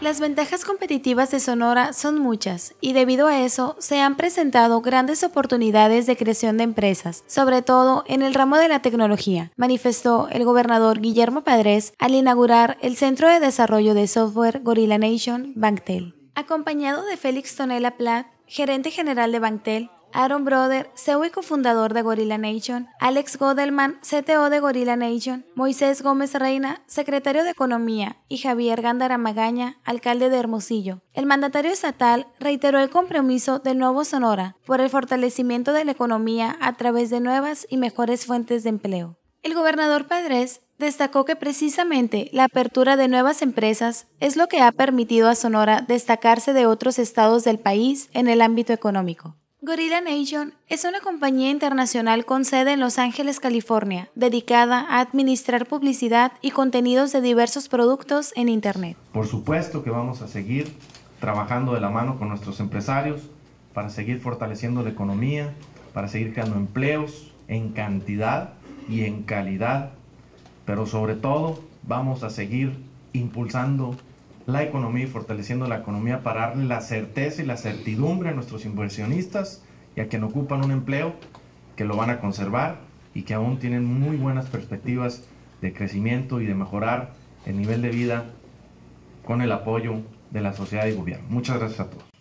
Las ventajas competitivas de Sonora son muchas y debido a eso se han presentado grandes oportunidades de creación de empresas, sobre todo en el ramo de la tecnología, manifestó el gobernador Guillermo Padres al inaugurar el Centro de Desarrollo de Software Gorilla Nation Banktel. Acompañado de Félix Tonella Platt, gerente general de Banktel, Aaron Broder, CEO y cofundador de Gorilla Nation, Alex Godelman, CTO de Gorilla Nation, Moisés Gómez Reina, secretario de Economía, y Javier Gándara Magaña, alcalde de Hermosillo. El mandatario estatal reiteró el compromiso de Nuevo Sonora por el fortalecimiento de la economía a través de nuevas y mejores fuentes de empleo. El gobernador Padres destacó que precisamente la apertura de nuevas empresas es lo que ha permitido a Sonora destacarse de otros estados del país en el ámbito económico. Gorilla Nation es una compañía internacional con sede en Los Ángeles, California, dedicada a administrar publicidad y contenidos de diversos productos en Internet. Por supuesto que vamos a seguir trabajando de la mano con nuestros empresarios para seguir fortaleciendo la economía, para seguir creando empleos en cantidad y en calidad, pero sobre todo vamos a seguir impulsando la economía y fortaleciendo la economía para darle la certeza y la certidumbre a nuestros inversionistas y a quienes ocupan un empleo que lo van a conservar y que aún tienen muy buenas perspectivas de crecimiento y de mejorar el nivel de vida con el apoyo de la sociedad y gobierno. Muchas gracias a todos.